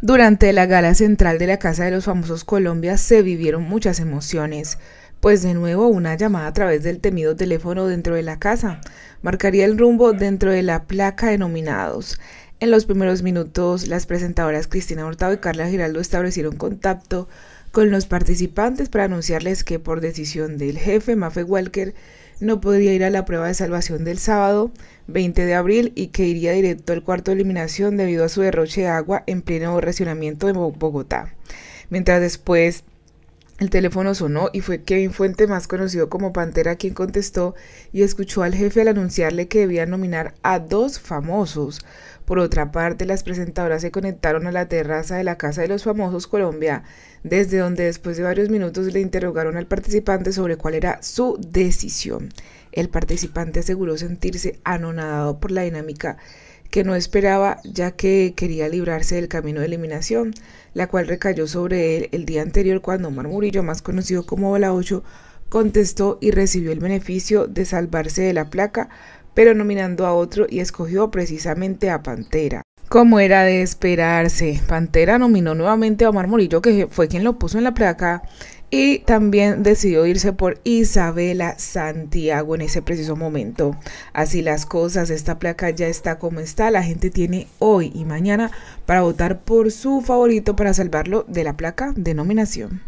Durante la gala central de la Casa de los Famosos Colombia se vivieron muchas emociones, pues de nuevo una llamada a través del temido teléfono dentro de la casa marcaría el rumbo dentro de la placa de nominados. En los primeros minutos, las presentadoras Cristina Hurtado y Carla Giraldo establecieron contacto con los participantes para anunciarles que por decisión del jefe Mafe Walker no podría ir a la prueba de salvación del sábado 20 de abril y que iría directo al cuarto de eliminación debido a su derroche de agua en pleno racionamiento de Bogotá. Mientras después el teléfono sonó y fue Kevin Fuente, más conocido como Pantera, quien contestó y escuchó al jefe al anunciarle que debía nominar a dos famosos. Por otra parte, las presentadoras se conectaron a la terraza de la Casa de los Famosos Colombia, desde donde después de varios minutos le interrogaron al participante sobre cuál era su decisión. El participante aseguró sentirse anonadado por la dinámica que no esperaba ya que quería librarse del camino de eliminación, la cual recayó sobre él el día anterior cuando Omar Murillo, más conocido como Bola 8, contestó y recibió el beneficio de salvarse de la placa, pero nominando a otro y escogió precisamente a Pantera. Como era de esperarse, Pantera nominó nuevamente a Omar Murillo, que fue quien lo puso en la placa y también decidió irse por Isabela Santiago en ese preciso momento. Así las cosas, esta placa ya está como está, la gente tiene hoy y mañana para votar por su favorito para salvarlo de la placa de nominación.